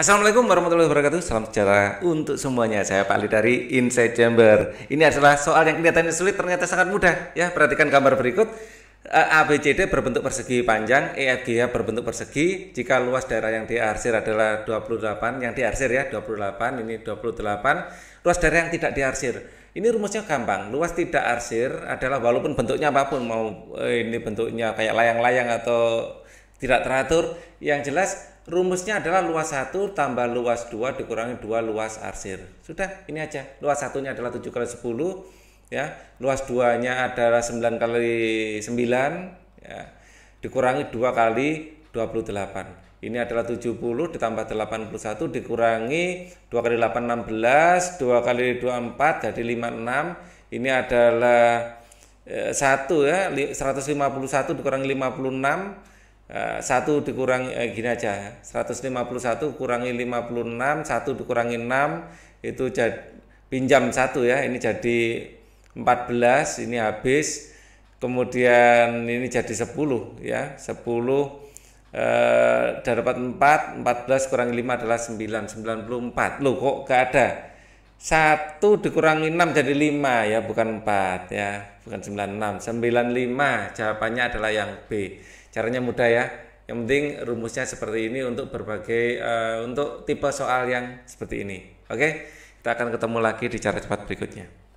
Assalamualaikum warahmatullahi wabarakatuh. Salam sejahtera untuk semuanya. Saya Pak Ali dari Inside Chamber. Ini adalah soal yang kelihatannya sulit ternyata sangat mudah. Ya, perhatikan gambar berikut. Eh, ABCD berbentuk persegi panjang, EFG berbentuk persegi. Jika luas daerah yang diarsir adalah 28, yang diarsir ya 28, ini 28. Luas daerah yang tidak diarsir. Ini rumusnya gampang. Luas tidak arsir adalah walaupun bentuknya apapun mau eh, ini bentuknya kayak layang-layang atau tidak teratur. Yang jelas rumusnya adalah luas 1 tambah luas 2 dikurangi 2 luas arsir. Sudah, ini aja. Luas satunya adalah 7 kali 10 ya. Luas 2-nya adalah 9 kali 9 ya. Dikurangi 2 kali 28. Ini adalah 70 ditambah 81 dikurangi 2 kali 8 16, 2 kali 24 jadi 56. Ini adalah eh, satu ya 151 dikurangi 56 Eh, satu dikurangi eh, gini aja 151 kurangi 56 satu dikurangi 6 itu jadi pinjam satu ya ini jadi 14 ini habis kemudian ini jadi 10 ya 10 eh, dapat 4 14 kurangi 5 adalah 9 94 loh kok gak ada satu dikurangi 6 jadi 5 ya bukan 4 ya bukan 96 95 jawabannya adalah yang B caranya mudah ya yang penting rumusnya seperti ini untuk berbagai uh, untuk tipe soal yang seperti ini oke kita akan ketemu lagi di cara cepat berikutnya